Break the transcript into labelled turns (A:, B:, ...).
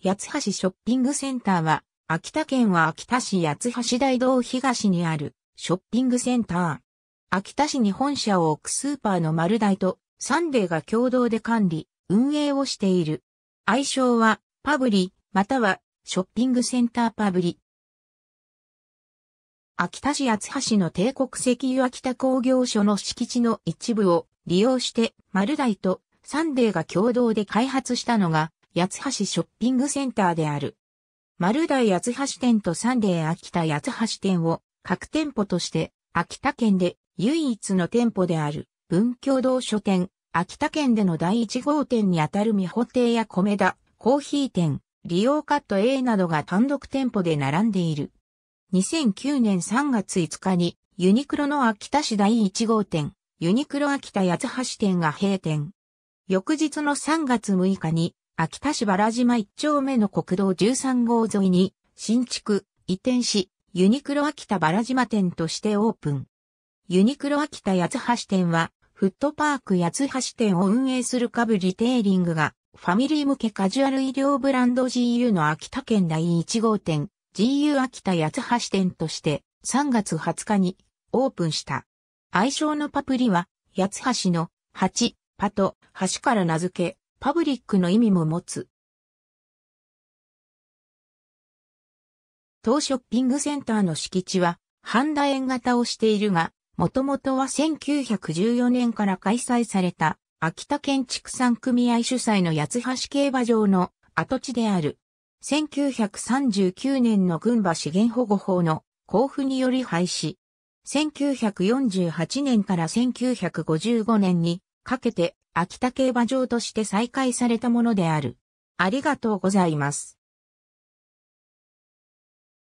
A: 八橋ショッピングセンターは、秋田県は秋田市八橋大道東にあるショッピングセンター。秋田市に本社を置くスーパーの丸大とサンデーが共同で管理、運営をしている。愛称はパブリ、またはショッピングセンターパブリ。秋田市八橋の帝国石油秋田工業所の敷地の一部を利用して丸大とサンデーが共同で開発したのが八橋ショッピングセンターである。丸大八橋店とサンデー秋田八橋店を各店舗として秋田県で唯一の店舗である文教堂書店、秋田県での第1号店にあたる美保亭や米田、コーヒー店、利用カット A などが単独店舗で並んでいる。2009年3月5日にユニクロの秋田市第1号店、ユニクロ秋田八橋店が閉店。翌日の3月6日に秋田市原島1丁目の国道13号沿いに、新築、移転し、ユニクロ秋田原島店としてオープン。ユニクロ秋田八橋店は、フットパーク八橋店を運営する株リテイリングが、ファミリー向けカジュアル医療ブランド GU の秋田県第1号店、GU 秋田八橋店として3月20日にオープンした。愛称のパプリは、八橋の8、パと橋から名付け、パブリックの意味も持つ。
B: 当ショッピングセン
A: ターの敷地は、半楕円型をしているが、もともとは1914年から開催された、秋田県畜産組合主催の八橋競馬場の跡地である。1939年の群馬資源保護法の交付により廃止。1948年から1955年にかけて秋田競馬場として再開されたものである。
B: ありがとうございます。